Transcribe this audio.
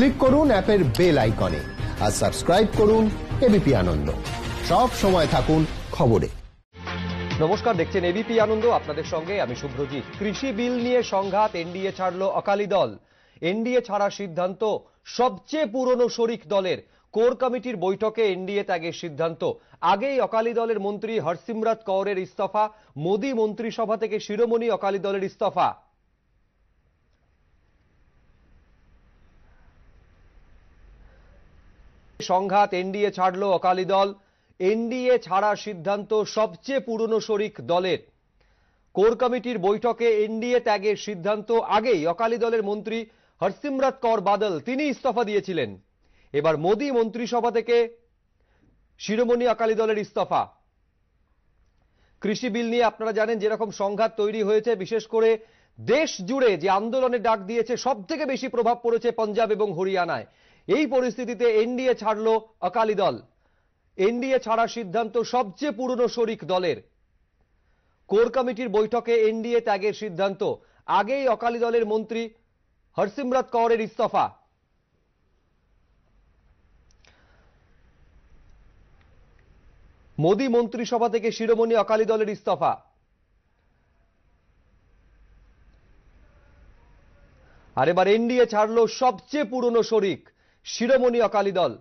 click করুন অ্যাপের bell আইকনে আর সাবস্ক্রাইব করুন এবিপি আনন্দ সব সময় থাকুন খবরে নমস্কার দেখছেন এবিপি আনন্দ আপনাদের সঙ্গে আমি শুভ্রজিৎ কৃষি বিল নিয়ে সংঘাত এনডিএ ছাড়ল অকালি দল এনডিএ ছাড়ার সিদ্ধান্ত সবচেয়ে পুরনো শরিক দলের কোর কমিটির বৈঠকে এনডিএ ত্যাগের সিদ্ধান্ত আগেই অকালি দলের মন্ত্রী হরসিমরাত কৌরের ইস্তফা মোদী মন্ত্রিসভা থেকে শিরোমণি অকালি দলের ইস্তফা সংঘাত এনডিএ ছাড়ল অকালি দল এনডিএ ছাড়ার সিদ্ধান্ত সবচেয়ে পুরনো শরিক দলের কোর কমিটির বৈঠকে এনডিএ ত্যাগের সিদ্ধান্ত আগেই অকালি দলের মন্ত্রী হরসিমরত কর বাদল তিনি ইস্তফা দিয়েছিলেন এবার মোদি মন্ত্রিসভা থেকে শিরোমণি অকালি দলের ইস্তফা কৃষি বিল নিয়ে আপনারা জানেন যেরকম সংঘাত তৈরি হয়েছে বিশেষ করে দেশ জুড়ে যে আন্দোলনে ডাক দিয়েছে সব থেকে বেশি প্রভাব পড়েছে পাঞ্জাব এবং হরিয়ানায় এই পরিস্থিতিতে এনডিএ ছাড়ল অকালি দল এনডিএ ছাড়ার সিদ্ধান্ত সবচেয়ে পুরনো শরিক দলের কোর কমিটির বৈঠকে এনডিএ ত্যাগের সিদ্ধান্ত আগেই অকালি দলের মন্ত্রী হরসিমরত কৌরের ইস্তফা মোদি মন্ত্রিসভা থেকে শিরোমণি অকালি দলের ইস্তফা আর এবার এনডিএ ছাড়লো সবচেয়ে পুরনো শরিক শিরোমণি অকালী দল